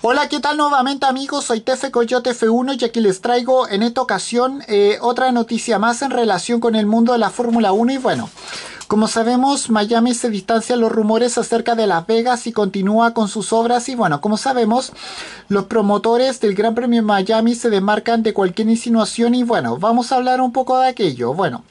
Hola, ¿qué tal nuevamente amigos? Soy Tefe Coyote F1 y aquí les traigo en esta ocasión eh, otra noticia más en relación con el mundo de la Fórmula 1 y bueno... Como sabemos, Miami se distancia los rumores acerca de Las Vegas y continúa con sus obras y bueno, como sabemos, los promotores del Gran Premio de Miami se desmarcan de cualquier insinuación y bueno, vamos a hablar un poco de aquello. Bueno,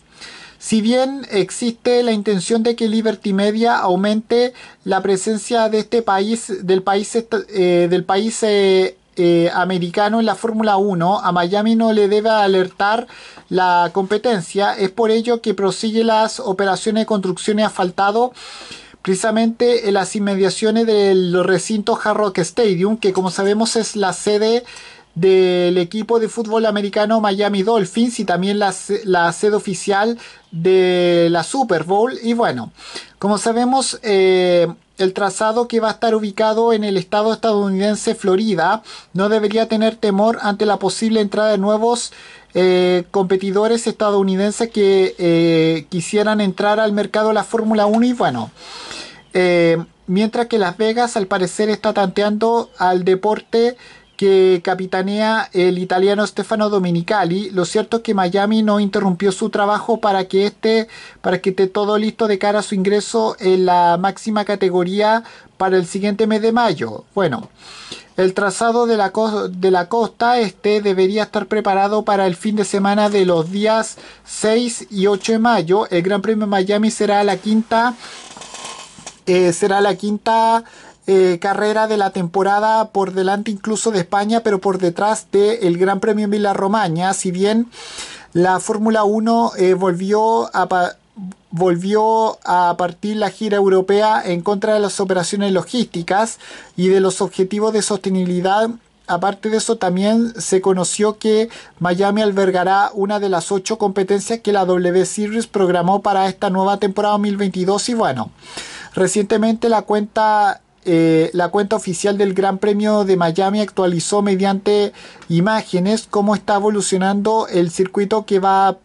si bien existe la intención de que Liberty Media aumente la presencia de este país, del país, eh, del país eh, eh, americano en la Fórmula 1, a Miami no le debe alertar la competencia. Es por ello que prosigue las operaciones de construcción y asfaltado precisamente en las inmediaciones del recinto Hard Rock Stadium, que como sabemos es la sede del equipo de fútbol americano Miami Dolphins y también la, sede oficial de la Super Bowl. Y bueno, como sabemos, eh, el trazado que va a estar ubicado en el estado estadounidense Florida no debería tener temor ante la posible entrada de nuevos eh, competidores estadounidenses que eh, quisieran entrar al mercado de la Fórmula 1 y bueno, mientras que Las Vegas al parecer está tanteando al deporte que capitanea el italiano Stefano Dominicali. Lo cierto es que Miami no interrumpió su trabajo para que esté, para que esté todo listo de cara a su ingreso en la máxima categoría para el siguiente mes de mayo. Bueno, el trazado de la, costa este debería estar preparado para el fin de semana de los días 6 y 8 de mayo. El Gran Premio Miami será la quinta eh, será la quinta eh, carrera de la temporada por delante incluso de España, pero por detrás del el Gran Premio en Villa Romaña. si bien la Fórmula 1 eh, volvió a volvió a partir la gira europea en contra de las operaciones logísticas y de los objetivos de sostenibilidad aparte de eso, también se conoció que Miami albergará una de las ocho competencias que la W Series programó para esta nueva temporada 2022. Y bueno, recientemente la cuenta eh, la cuenta oficial del Gran Premio de Miami actualizó mediante imágenes cómo está evolucionando el circuito que va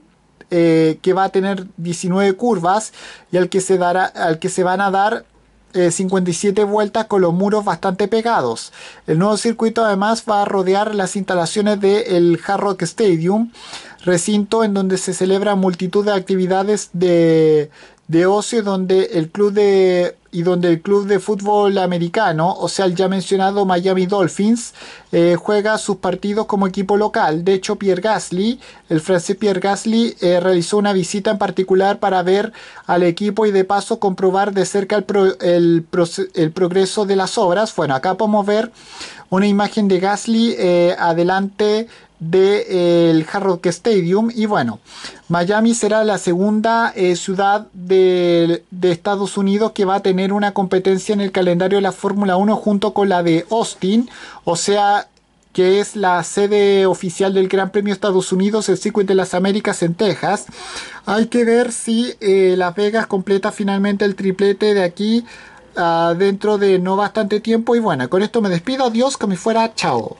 eh, que va a tener 19 curvas y al que se dará al que se van a dar 57 eh, vueltas con los muros bastante pegados. El nuevo circuito además va a rodear las instalaciones del de Hard Rock Stadium, recinto en donde se celebra multitud de actividades de, de ocio, donde el club de y donde el club de fútbol americano, o sea, el ya mencionado Miami Dolphins, eh, juega sus partidos como equipo local. De hecho, Pierre Gasly, el francés Pierre Gasly, eh, realizó una visita en particular para ver al equipo y de paso comprobar de cerca el, el progreso de las obras. Bueno, acá podemos ver una imagen de Gasly eh, adelante del de, eh, Stadium. Y bueno, Miami será la segunda eh, ciudad de, Estados Unidos que va a tener una competencia en el calendario de la Fórmula 1 junto con la de Austin. O sea que es la sede oficial del Gran Premio Estados Unidos, el Circuit de las Américas en Texas. Hay que ver si Las Vegas completa finalmente el triplete de aquí Ah, dentro de no bastante tiempo. Y bueno, con esto me despido. Adiós, que me fuera. Chao.